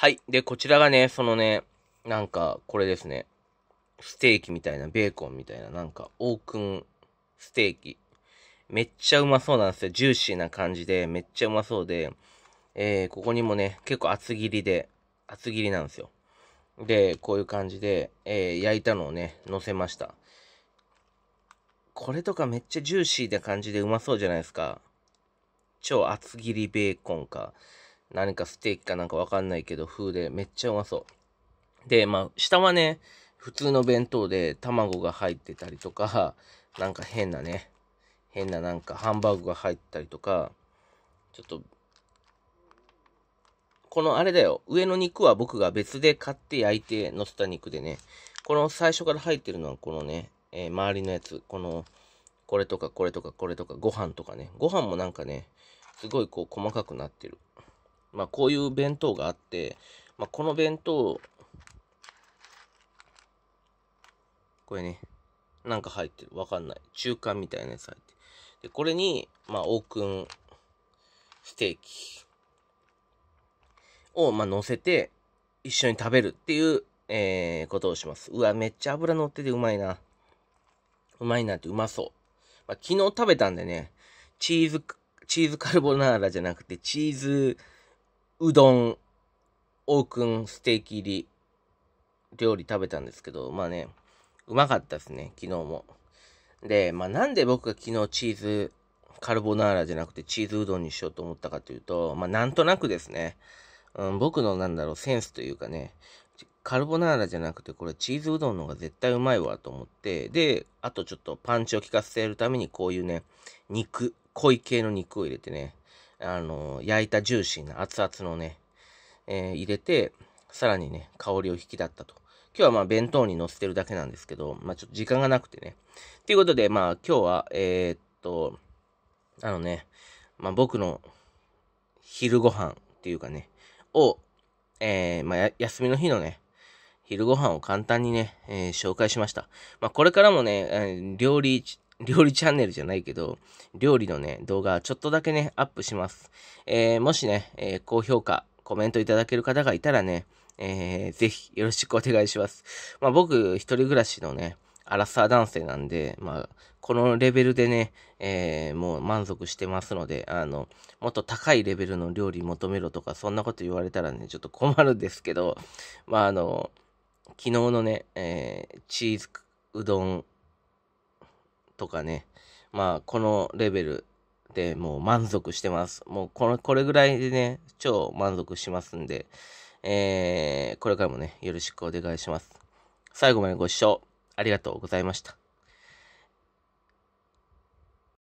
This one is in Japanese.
はい。で、こちらがね、そのね、なんか、これですね。ステーキみたいな、ベーコンみたいな、なんか、オークンステーキ。めっちゃうまそうなんですよ。ジューシーな感じで、めっちゃうまそうで、えー、ここにもね、結構厚切りで、厚切りなんですよ。で、こういう感じで、えー、焼いたのをね、乗せました。これとかめっちゃジューシーな感じでうまそうじゃないですか。超厚切りベーコンか。何かステーキかなんかわかんないけど、風で、めっちゃうまそう。で、まあ、下はね、普通の弁当で卵が入ってたりとか、なんか変なね、変ななんかハンバーグが入ったりとか、ちょっと、このあれだよ、上の肉は僕が別で買って焼いて乗せた肉でね、この最初から入ってるのはこのね、えー、周りのやつ、この、これとかこれとかこれとかご飯とかね、ご飯もなんかね、すごいこう細かくなってる。まあ、こういう弁当があって、まあ、この弁当、これね、なんか入ってる。わかんない。中間みたいなやつ入ってる。で、これに、まあ、オークンステーキを、まあ、乗せて、一緒に食べるっていう、えー、ことをします。うわ、めっちゃ油乗っててうまいな。うまいなってうまそう。まあ、昨日食べたんでね、チーズ、チーズカルボナーラじゃなくて、チーズ、うどん、オークンステーキ入り料理食べたんですけど、まあね、うまかったですね、昨日も。で、まあなんで僕が昨日チーズカルボナーラじゃなくてチーズうどんにしようと思ったかというと、まあなんとなくですね、うん、僕のなんだろう、センスというかね、カルボナーラじゃなくてこれチーズうどんの方が絶対うまいわと思って、で、あとちょっとパンチを効かせるためにこういうね、肉、濃い系の肉を入れてね、あの、焼いたジューシーな熱々のね、えー、入れて、さらにね、香りを引き立ったと。今日はまあ弁当に乗せてるだけなんですけど、まあちょっと時間がなくてね。ということで、まあ今日は、えー、っと、あのね、まあ僕の昼ご飯っていうかね、を、えー、まあ休みの日のね、昼ご飯を簡単にね、えー、紹介しました。まあこれからもね、えー、料理料理チャンネルじゃないけど、料理のね、動画ちょっとだけね、アップします。えー、もしね、えー、高評価、コメントいただける方がいたらね、えー、ぜひよろしくお願いします。まあ僕、一人暮らしのね、アラサー男性なんで、まあ、このレベルでね、えー、もう満足してますので、あの、もっと高いレベルの料理求めろとか、そんなこと言われたらね、ちょっと困るんですけど、まあ、あの、昨日のね、えー、チーズうどんとかね、まあ、このレベルでもう満足してます。もうこの、これぐらいでね、超満足しますんで、えー、これからもね、よろしくお願いします。最後までご視聴ありがとうございました。